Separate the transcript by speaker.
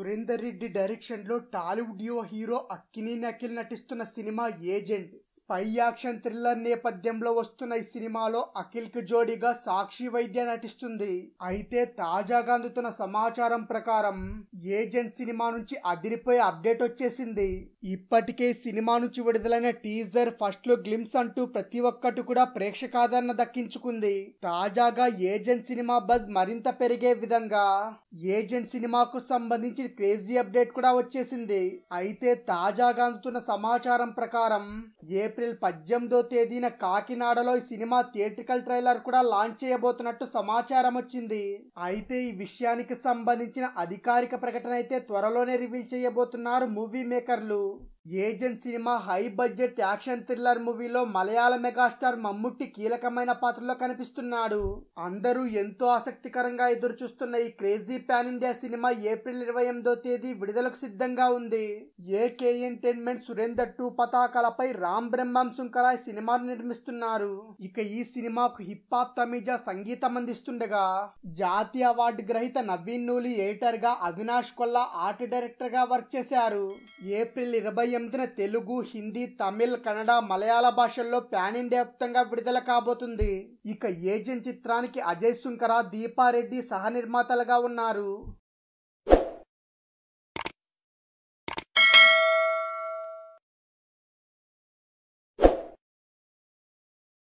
Speaker 1: Surender Reddy direction లో టాలీవుడ్ యువ hero Akkineni Akhil నటిస్తున్న సినిమా ఏజెంట్ స్పై యాక్షన్ థ్రిల్లర్ నేపథ్యంలో వస్తున్న ఈ సినిమాలో అఖిల్ కి జోడీగా సాక్షి వైద్య నటిస్తుంది అయితే తాజాగా అందుతున్న సమాచారం ప్రకారం ఏజెంట్ సినిమా నుంచి అదిరిపోయే అప్డేట్ వచ్చేసింది ఇప్పటికే సినిమా నుంచి విడుదలైన టీజర్ ఫస్ట్ లో గ్లిమ్స్ అంటూ ప్రతి ఒక్కటి కూడా ప్రేక్షకాదరణ దక్కించుకుంది తాజాగా ఏజెంట్ సినిమా బజ్ మరింత పెరిగే విధంగా ఏజెంట్ సినిమాకు సంబంధించి క్రేజీ అప్డేట్ కూడా వచ్చేసింది అయితే తాజాగా అందుతున్న సమాచారం ప్రకారం ఏప్రిల్ పద్దెనిమిదో తేదీన కాకినాడలో ఈ సినిమా థియేట్రికల్ ట్రైలర్ కూడా లాంచ్ చేయబోతున్నట్టు సమాచారం వచ్చింది అయితే ఈ విషయానికి సంబంధించిన అధికారిక ప్రకటన అయితే త్వరలోనే రివీల్ చేయబోతున్నారు మూవీ మేకర్లు ఏజెంట్ సినిమా హై బడ్జెట్ యాక్షన్ థ్రిల్లర్ మూవీలో మలయాళ మెగాస్టార్ మమ్ముట్టి కీలకమైన పాత్రలో కనిపిస్తున్నాడు అందరూ ఎంతో ఆసక్తికరంగా చూస్తున్న ఈ క్రేజీ ప్యాన్ ఇండియా సినిమా ఏప్రిల్ ఇరవై ఎనిమిదో తేదీ విడుదలకు సిద్ధంగా ఉంది ఏకే ఎంటర్టైన్మెంట్ సురేందర్ టూ పతాకాలపై రామ్ బ్రహ్మం శుంకరాయ్ సినిమాను నిర్మిస్తున్నారు ఇక ఈ సినిమాకు హిప్ హాప్ తమిజా సంగీతం అందిస్తుండగా జాతీయ అవార్డు గ్రహీత నవీన్ నూలి ఎడిటర్ గా అవినాష్ కొల్లా ఆర్ట్ డైరెక్టర్ గా వర్క్ చేశారు ఏప్రిల్ ఇరవై ఎనిమిదిన తెలుగు హిందీ తమిళ్ కన్నడ మలయాళ భాషల్లో పాన్ ఇండియా వ్యాప్తంగా విడుదల కాబోతుంది ఇక ఏజెంట్ చిత్రానికి అజయ్ శుంకర దీపారెడ్డి సహ నిర్మాతలుగా ఉన్నారు